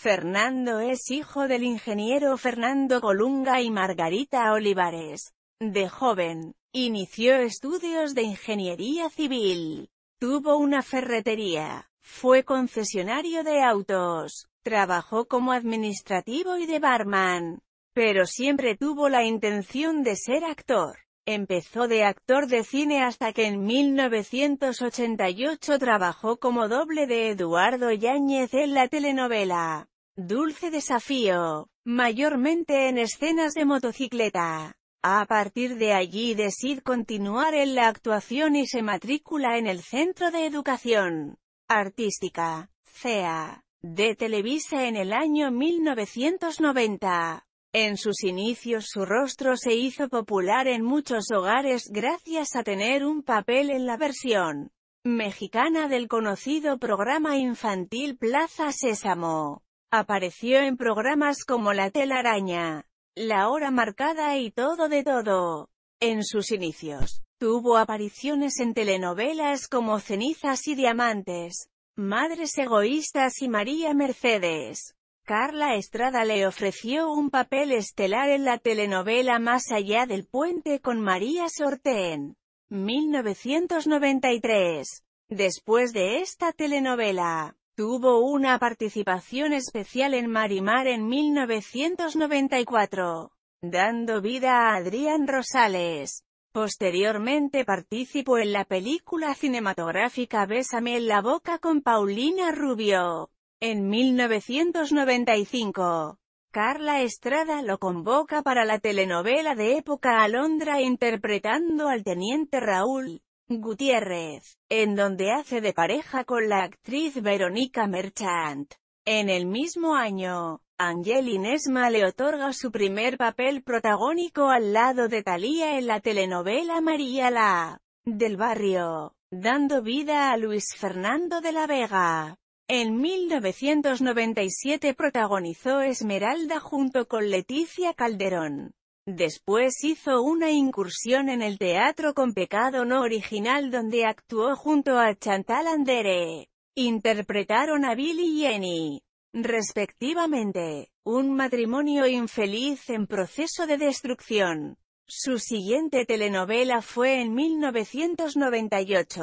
Fernando es hijo del ingeniero Fernando Colunga y Margarita Olivares. De joven, inició estudios de ingeniería civil. Tuvo una ferretería. Fue concesionario de autos. Trabajó como administrativo y de barman. Pero siempre tuvo la intención de ser actor. Empezó de actor de cine hasta que en 1988 trabajó como doble de Eduardo Yáñez en la telenovela Dulce Desafío, mayormente en escenas de motocicleta. A partir de allí decide continuar en la actuación y se matricula en el Centro de Educación Artística, CEA, de Televisa en el año 1990. En sus inicios su rostro se hizo popular en muchos hogares gracias a tener un papel en la versión mexicana del conocido programa infantil Plaza Sésamo. Apareció en programas como La telaraña, La hora marcada y Todo de todo. En sus inicios, tuvo apariciones en telenovelas como Cenizas y Diamantes, Madres Egoístas y María Mercedes. Carla Estrada le ofreció un papel estelar en la telenovela Más allá del puente con María Sortén. 1993. Después de esta telenovela, tuvo una participación especial en Marimar en 1994, dando vida a Adrián Rosales. Posteriormente participó en la película cinematográfica Bésame en la boca con Paulina Rubio. En 1995, Carla Estrada lo convoca para la telenovela de época Alondra interpretando al teniente Raúl Gutiérrez, en donde hace de pareja con la actriz Verónica Merchant. En el mismo año, Angel le otorga su primer papel protagónico al lado de Thalía en la telenovela María la del Barrio, dando vida a Luis Fernando de la Vega. En 1997 protagonizó Esmeralda junto con Leticia Calderón. Después hizo una incursión en el teatro con Pecado No Original donde actuó junto a Chantal Andere. Interpretaron a Billy y Jenny, respectivamente, un matrimonio infeliz en proceso de destrucción. Su siguiente telenovela fue en 1998.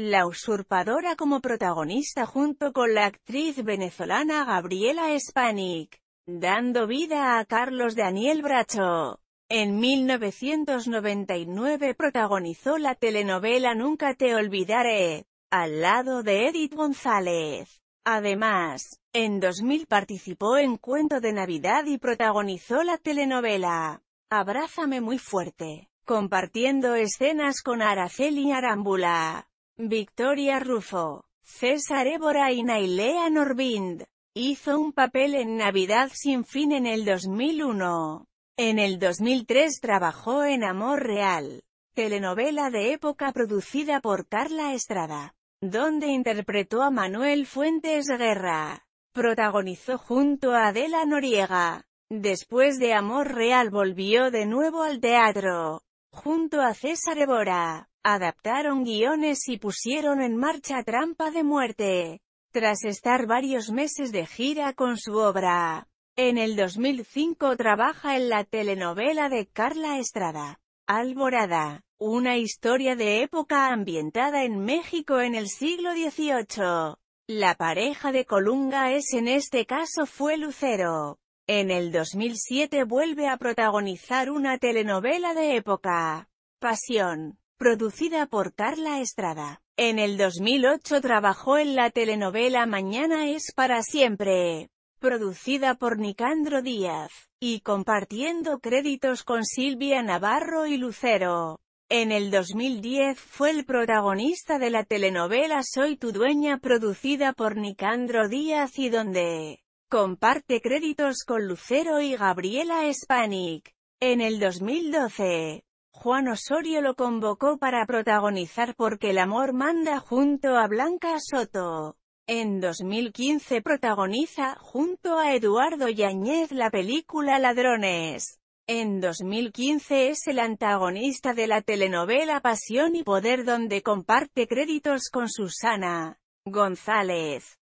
La usurpadora como protagonista junto con la actriz venezolana Gabriela Spanik, dando vida a Carlos Daniel Bracho. En 1999 protagonizó la telenovela Nunca te olvidaré, al lado de Edith González. Además, en 2000 participó en Cuento de Navidad y protagonizó la telenovela Abrázame muy fuerte, compartiendo escenas con Araceli Arámbula. Victoria Rufo, César Évora y Nailea Norbind. Hizo un papel en Navidad sin fin en el 2001. En el 2003 trabajó en Amor Real, telenovela de época producida por Carla Estrada, donde interpretó a Manuel Fuentes Guerra. Protagonizó junto a Adela Noriega. Después de Amor Real volvió de nuevo al teatro, junto a César Évora adaptaron guiones y pusieron en marcha Trampa de Muerte. Tras estar varios meses de gira con su obra, en el 2005 trabaja en la telenovela de Carla Estrada, Alborada, una historia de época ambientada en México en el siglo XVIII. La pareja de Colunga es en este caso fue Lucero. En el 2007 vuelve a protagonizar una telenovela de época, Pasión producida por Carla Estrada. En el 2008 trabajó en la telenovela Mañana es para siempre, producida por Nicandro Díaz, y compartiendo créditos con Silvia Navarro y Lucero. En el 2010 fue el protagonista de la telenovela Soy tu dueña producida por Nicandro Díaz y donde comparte créditos con Lucero y Gabriela Spanik. En el 2012, Juan Osorio lo convocó para protagonizar Porque el amor manda junto a Blanca Soto. En 2015 protagoniza, junto a Eduardo Yañez la película Ladrones. En 2015 es el antagonista de la telenovela Pasión y Poder donde comparte créditos con Susana González.